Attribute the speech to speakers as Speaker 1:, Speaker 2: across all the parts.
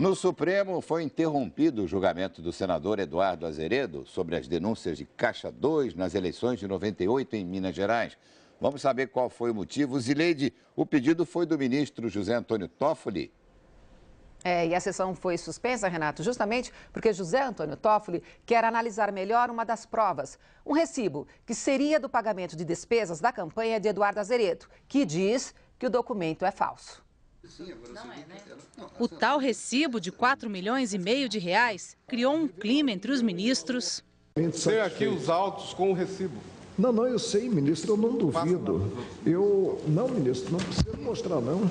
Speaker 1: No Supremo, foi interrompido o julgamento do senador Eduardo Azeredo sobre as denúncias de Caixa 2 nas eleições de 98 em Minas Gerais. Vamos saber qual foi o motivo. Zileide, o pedido foi do ministro José Antônio Toffoli.
Speaker 2: É, e a sessão foi suspensa, Renato, justamente porque José Antônio Toffoli quer analisar melhor uma das provas. Um recibo que seria do pagamento de despesas da campanha de Eduardo Azeredo, que diz que o documento é falso. É, né? O tal é
Speaker 3: recibo de 4 milhões e meio de reais criou um clima entre os ministros.
Speaker 4: Tem aqui os autos com o recibo. Não, não, eu sei, ministro, eu não duvido. Eu, não, ministro, não precisa mostrar, não.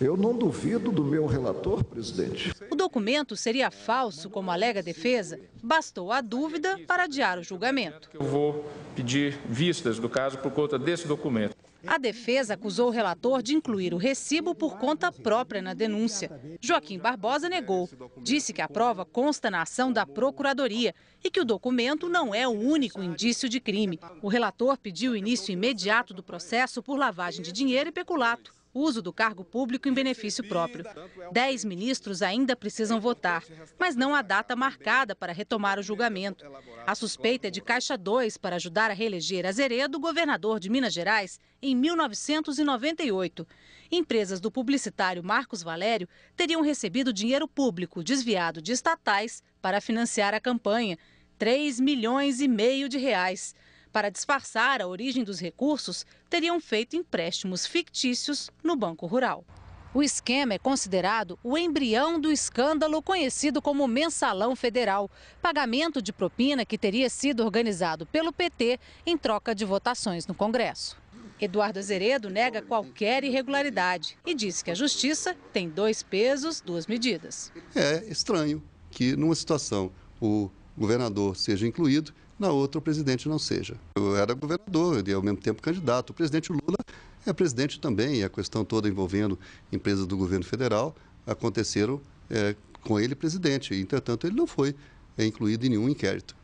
Speaker 4: Eu não duvido do meu relator,
Speaker 1: presidente.
Speaker 3: O documento seria falso, como alega a defesa. Bastou a dúvida para adiar o julgamento.
Speaker 1: Eu vou pedir vistas do caso por conta desse documento.
Speaker 3: A defesa acusou o relator de incluir o recibo por conta própria na denúncia. Joaquim Barbosa negou. Disse que a prova consta na ação da Procuradoria e que o documento não é o único indício de crime. O relator pediu o início imediato do processo por lavagem de dinheiro e peculato uso do cargo público em benefício próprio. Dez ministros ainda precisam votar, mas não há data marcada para retomar o julgamento. A suspeita é de Caixa 2 para ajudar a reeleger Azeredo, governador de Minas Gerais, em 1998. Empresas do publicitário Marcos Valério teriam recebido dinheiro público desviado de estatais para financiar a campanha, 3 milhões e meio de reais. Para disfarçar a origem dos recursos, teriam feito empréstimos fictícios no Banco Rural. O esquema é considerado o embrião do escândalo conhecido como mensalão federal, pagamento de propina que teria sido organizado pelo PT em troca de votações no Congresso. Eduardo Azeredo nega qualquer irregularidade e diz que a justiça tem dois pesos, duas medidas.
Speaker 4: É estranho que, numa situação, o governador seja incluído, na outra o presidente não seja. Eu era governador e ao mesmo tempo candidato. O presidente Lula é presidente também e a questão toda envolvendo empresas do governo federal aconteceram é, com ele presidente. Entretanto, ele não foi é, incluído em nenhum inquérito.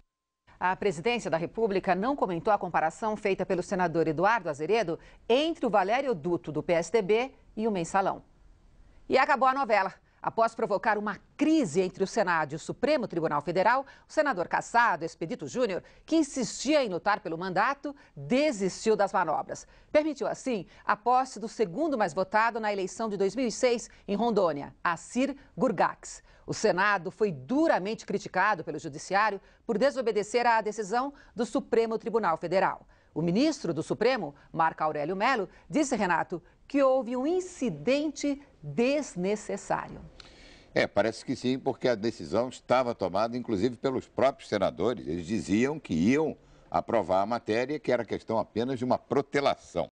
Speaker 2: A presidência da República não comentou a comparação feita pelo senador Eduardo Azeredo entre o Valério Duto, do PSDB, e o mensalão. E acabou a novela. Após provocar uma crise entre o Senado e o Supremo Tribunal Federal, o senador cassado, Expedito Júnior, que insistia em lutar pelo mandato, desistiu das manobras. Permitiu, assim, a posse do segundo mais votado na eleição de 2006 em Rondônia, Assir Gurgax. O Senado foi duramente criticado pelo Judiciário por desobedecer à decisão do Supremo Tribunal Federal. O ministro do Supremo, Marco Aurélio Melo, disse, Renato, que houve um incidente desnecessário.
Speaker 1: É, parece que sim, porque a decisão estava tomada, inclusive, pelos próprios senadores. Eles diziam que iam aprovar a matéria, que era questão apenas de uma protelação.